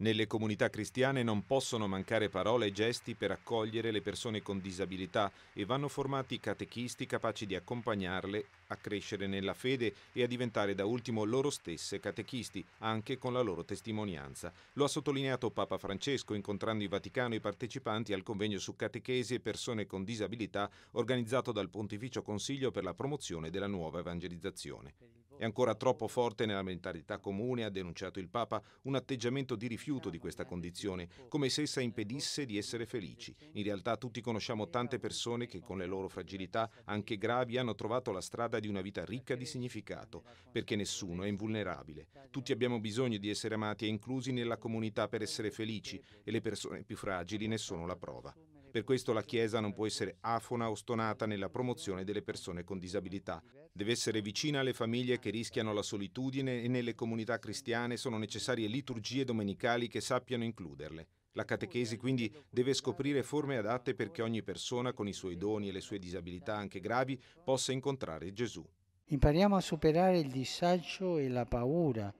Nelle comunità cristiane non possono mancare parole e gesti per accogliere le persone con disabilità e vanno formati catechisti capaci di accompagnarle a crescere nella fede e a diventare da ultimo loro stesse catechisti, anche con la loro testimonianza. Lo ha sottolineato Papa Francesco incontrando in Vaticano i partecipanti al convegno su catechesi e persone con disabilità organizzato dal Pontificio Consiglio per la promozione della nuova evangelizzazione. È ancora troppo forte nella mentalità comune, ha denunciato il Papa, un atteggiamento di rifiuto di questa condizione, come se essa impedisse di essere felici. In realtà tutti conosciamo tante persone che con le loro fragilità, anche gravi, hanno trovato la strada di una vita ricca di significato, perché nessuno è invulnerabile. Tutti abbiamo bisogno di essere amati e inclusi nella comunità per essere felici e le persone più fragili ne sono la prova. Per questo la Chiesa non può essere afona o stonata nella promozione delle persone con disabilità. Deve essere vicina alle famiglie che rischiano la solitudine e nelle comunità cristiane sono necessarie liturgie domenicali che sappiano includerle. La catechesi quindi deve scoprire forme adatte perché ogni persona con i suoi doni e le sue disabilità anche gravi possa incontrare Gesù. Impariamo a superare il disagio e la paura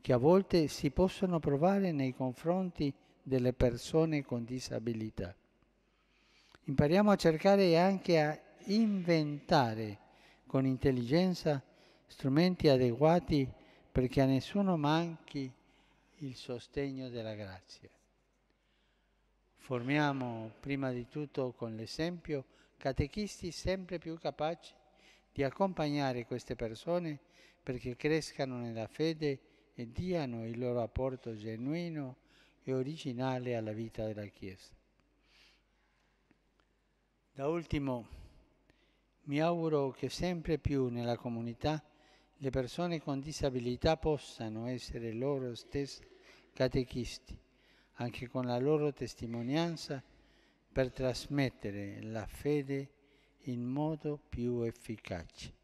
che a volte si possono provare nei confronti delle persone con disabilità. Impariamo a cercare e anche a inventare con intelligenza strumenti adeguati perché a nessuno manchi il sostegno della grazia. Formiamo prima di tutto con l'esempio catechisti sempre più capaci di accompagnare queste persone perché crescano nella fede e diano il loro apporto genuino e originale alla vita della Chiesa. Da ultimo, mi auguro che sempre più nella comunità le persone con disabilità possano essere loro stesse catechisti, anche con la loro testimonianza, per trasmettere la fede in modo più efficace.